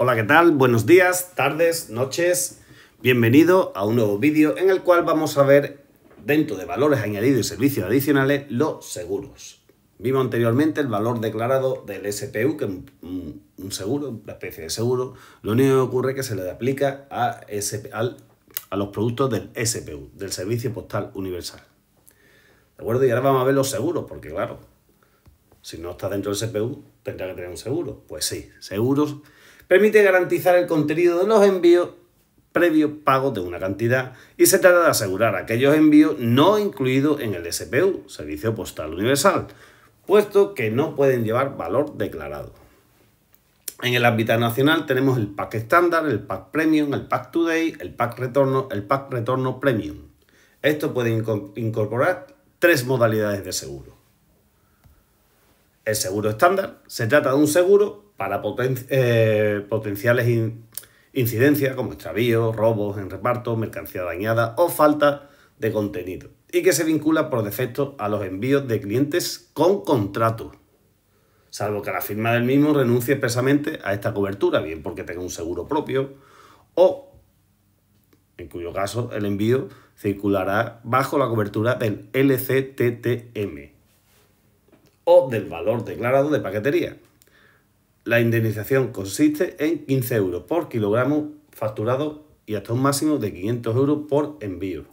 Hola, ¿qué tal? Buenos días, tardes, noches. Bienvenido a un nuevo vídeo en el cual vamos a ver, dentro de valores añadidos y servicios adicionales, los seguros. Vimos anteriormente el valor declarado del SPU, que es un seguro, una especie de seguro. Lo único que ocurre es que se le aplica a, a los productos del SPU, del Servicio Postal Universal. ¿De acuerdo? Y ahora vamos a ver los seguros, porque claro, si no está dentro del SPU, tendrá que tener un seguro. Pues sí, seguros Permite garantizar el contenido de los envíos previo pago de una cantidad y se trata de asegurar aquellos envíos no incluidos en el SPU, Servicio Postal Universal, puesto que no pueden llevar valor declarado. En el ámbito nacional tenemos el pack estándar, el pack premium, el pack today, el pack retorno, el pack retorno premium. Esto puede incorporar tres modalidades de seguro. El seguro estándar se trata de un seguro para eh, potenciales incidencias como extravíos, robos en reparto, mercancía dañada o falta de contenido y que se vincula por defecto a los envíos de clientes con contrato, salvo que la firma del mismo renuncie expresamente a esta cobertura, bien porque tenga un seguro propio o, en cuyo caso, el envío circulará bajo la cobertura del LCTTM o del valor declarado de paquetería la indemnización consiste en 15 euros por kilogramo facturado y hasta un máximo de 500 euros por envío.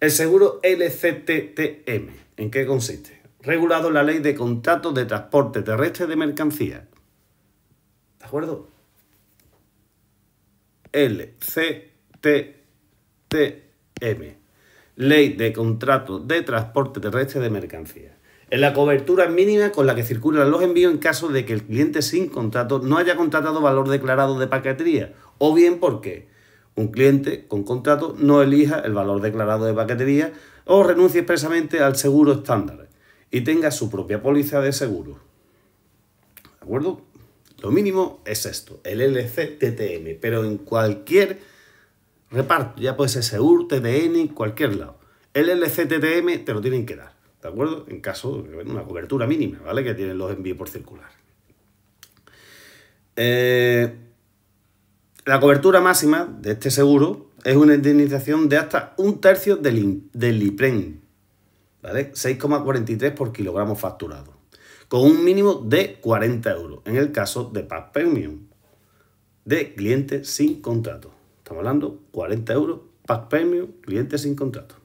El seguro LCTTM, ¿en qué consiste? Regulado la ley de contratos de transporte terrestre de mercancías. ¿De acuerdo? LCTTM, ley de contratos de transporte terrestre de mercancías. Es la cobertura mínima con la que circulan los envíos en caso de que el cliente sin contrato no haya contratado valor declarado de paquetería, o bien porque un cliente con contrato no elija el valor declarado de paquetería o renuncie expresamente al seguro estándar y tenga su propia póliza de seguro. ¿De acuerdo? Lo mínimo es esto, el LCTTM, pero en cualquier reparto, ya puede ser SEUR, TDN, cualquier lado. El LCTTM te lo tienen que dar. ¿De acuerdo? En caso de una cobertura mínima, ¿vale? Que tienen los envíos por circular. Eh, la cobertura máxima de este seguro es una indemnización de hasta un tercio del, del IPREN, ¿vale? 6,43 por kilogramo facturado, con un mínimo de 40 euros en el caso de pack Premium, de clientes sin contrato. Estamos hablando 40 euros pack Premium, clientes sin contrato.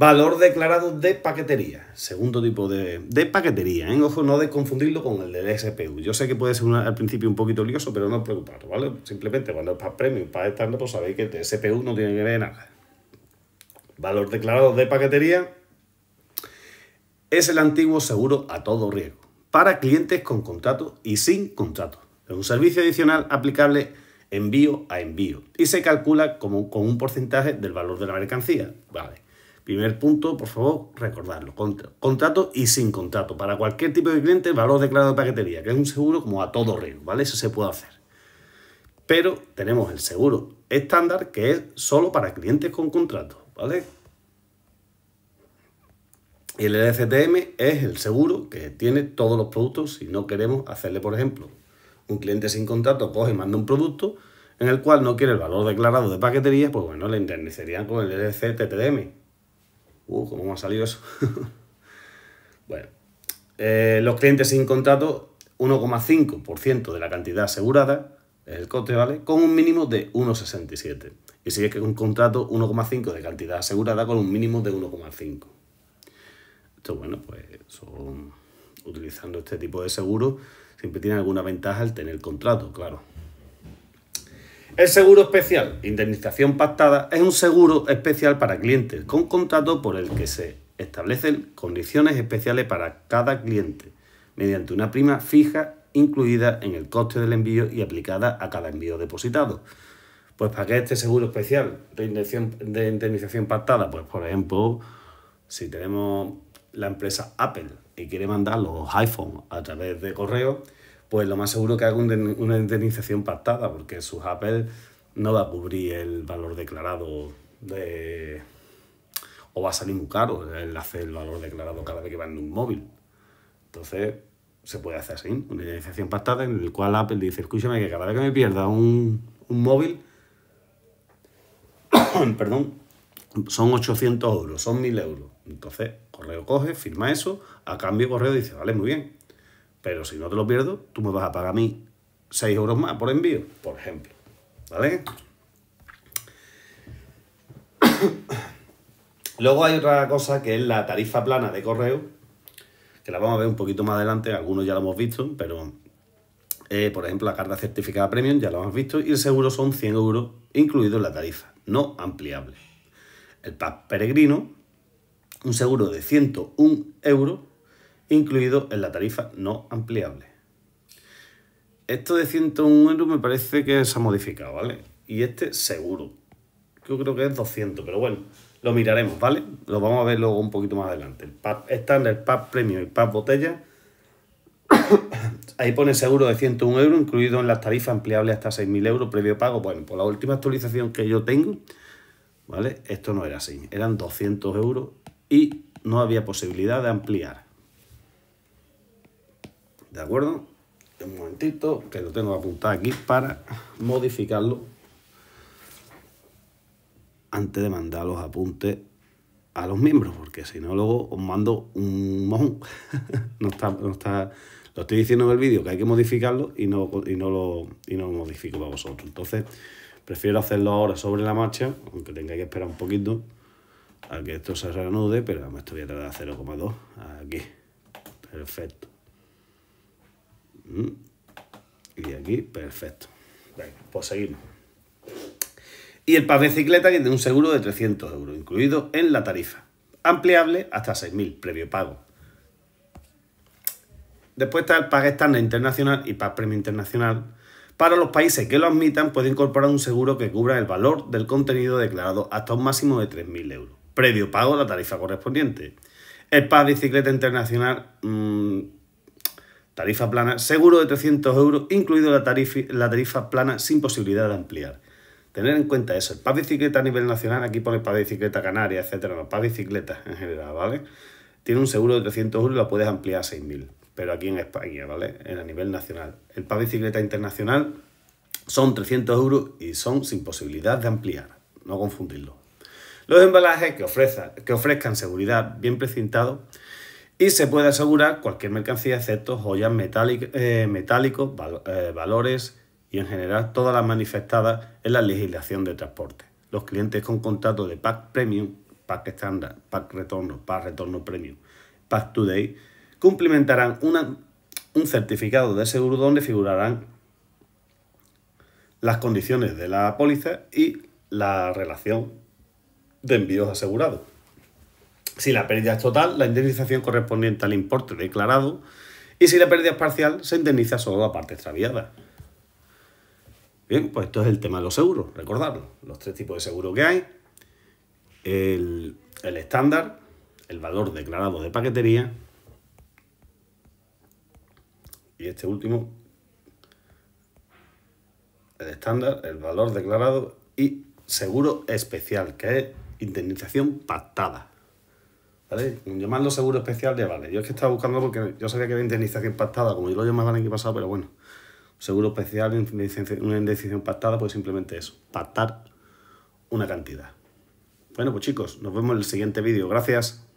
Valor declarado de paquetería. Segundo tipo de, paquetería. En ¿eh? Ojo, no de confundirlo con el del SPU. Yo sé que puede ser al principio un poquito lioso, pero no os preocupéis, ¿vale? Simplemente cuando es para premium, para estándar, pues sabéis que el SPU no tiene que ver nada. Valor declarado de paquetería es el antiguo seguro a todo riesgo para clientes con contrato y sin contrato. Es un servicio adicional aplicable envío a envío y se calcula como, con un porcentaje del valor de la mercancía. Vale. Primer punto, por favor, recordarlo. contrato y sin contrato. Para cualquier tipo de cliente, valor declarado de paquetería, que es un seguro como a todo riesgo, ¿vale? Eso se puede hacer. Pero tenemos el seguro estándar, que es solo para clientes con contrato, ¿vale? Y el LCTM es el seguro que tiene todos los productos si no queremos hacerle, por ejemplo, un cliente sin contrato coge y manda un producto en el cual no quiere el valor declarado de paquetería, pues bueno, le indemnizarían con el LCTTM. Uh, ¿cómo me ha salido eso? bueno, eh, los clientes sin contrato, 1,5% de la cantidad asegurada, es el coste, ¿vale? Con un mínimo de 1,67. Y si es que un contrato, 1,5 de cantidad asegurada con un mínimo de 1,5. Esto, bueno, pues son utilizando este tipo de seguro, siempre tiene alguna ventaja el tener contrato, claro. El seguro especial, indemnización pactada, es un seguro especial para clientes con contrato por el que se establecen condiciones especiales para cada cliente, mediante una prima fija incluida en el coste del envío y aplicada a cada envío depositado. Pues para qué este seguro especial de indemnización pactada, pues por ejemplo, si tenemos la empresa Apple y quiere mandar los iPhones a través de correo, pues lo más seguro que haga una indemnización pactada, porque su Apple no va a cubrir el valor declarado de... o va a salir muy caro el hacer el valor declarado cada vez que va en un móvil. Entonces, se puede hacer así, una indemnización pactada en la cual Apple dice, escúchame que cada vez que me pierda un, un móvil, perdón, son 800 euros, son 1000 euros. Entonces, correo coge, firma eso, a cambio correo dice, vale, muy bien, pero si no te lo pierdo, tú me vas a pagar a mí 6 euros más por envío, por ejemplo. ¿Vale? Luego hay otra cosa que es la tarifa plana de correo, que la vamos a ver un poquito más adelante, algunos ya lo hemos visto, pero eh, por ejemplo la carta certificada premium ya lo hemos visto y el seguro son 100 euros incluido en la tarifa, no ampliable. El PAP peregrino, un seguro de 101 euros incluido en la tarifa no ampliable. Esto de 101 euros me parece que se ha modificado, ¿vale? Y este seguro. Yo creo que es 200, pero bueno, lo miraremos, ¿vale? Lo vamos a ver luego un poquito más adelante. El PAP, estándar, el pack premium y PAP botella. Ahí pone seguro de 101 euros, incluido en la tarifa ampliable hasta 6.000 euros previo pago. Bueno, por la última actualización que yo tengo, ¿vale? Esto no era así. Eran 200 euros y no había posibilidad de ampliar. ¿De acuerdo? Un momentito, que lo tengo apuntado aquí para modificarlo antes de mandar los apuntes a los miembros, porque si no luego os mando un mojón. no, lo estoy diciendo en el vídeo que hay que modificarlo y no, lo, no lo modifico para vosotros. Entonces, prefiero hacerlo ahora sobre la marcha, aunque tenga que esperar un poquito a que esto se reanude, pero me esto voy a 0,2 aquí. Perfecto. Mm. Y aquí, perfecto. pues seguimos. Y el de bicicleta tiene un seguro de 300 euros, incluido en la tarifa. Ampliable hasta 6.000, previo pago. Después está el PAG estándar internacional y PAG premio internacional. Para los países que lo admitan, puede incorporar un seguro que cubra el valor del contenido declarado hasta un máximo de 3.000 euros, previo pago la tarifa correspondiente. El de bicicleta internacional mm, Tarifa plana, seguro de 300 euros, incluido la, tarifa, la tarifa plana sin posibilidad de ampliar. Tener en cuenta eso. El de bicicleta a nivel nacional, aquí pone de bicicleta Canarias, etcétera, no, paz bicicleta en general, ¿vale? Tiene un seguro de 300 euros y lo puedes ampliar a 6.000, pero aquí en España, ¿vale? En a nivel nacional. El de bicicleta internacional son 300 euros y son sin posibilidad de ampliar, no confundirlo. Los embalajes que, ofrezca, que ofrezcan seguridad bien precintado y se puede asegurar cualquier mercancía excepto joyas metálicas, eh, metálicos, eh, valores y en general todas las manifestadas en la legislación de transporte. Los clientes con contrato de pack premium, pack estándar, pack retorno, pack retorno premium, pack today, cumplimentarán un certificado de seguro donde figurarán las condiciones de la póliza y la relación de envíos asegurados. Si la pérdida es total, la indemnización correspondiente al importe declarado y si la pérdida es parcial, se indemniza solo la parte extraviada. Bien, pues esto es el tema de los seguros, recordadlo. Los tres tipos de seguro que hay. El, el estándar, el valor declarado de paquetería y este último, el estándar, el valor declarado y seguro especial, que es indemnización pactada. ¿vale? Llamarlo seguro especial ya vale. Yo es que estaba buscando porque yo sabía que había indemnización pactada, como yo lo llamaba el año pasado, pero bueno. Seguro especial, una indemnización pactada, pues simplemente eso, pactar una cantidad. Bueno, pues chicos, nos vemos en el siguiente vídeo. Gracias.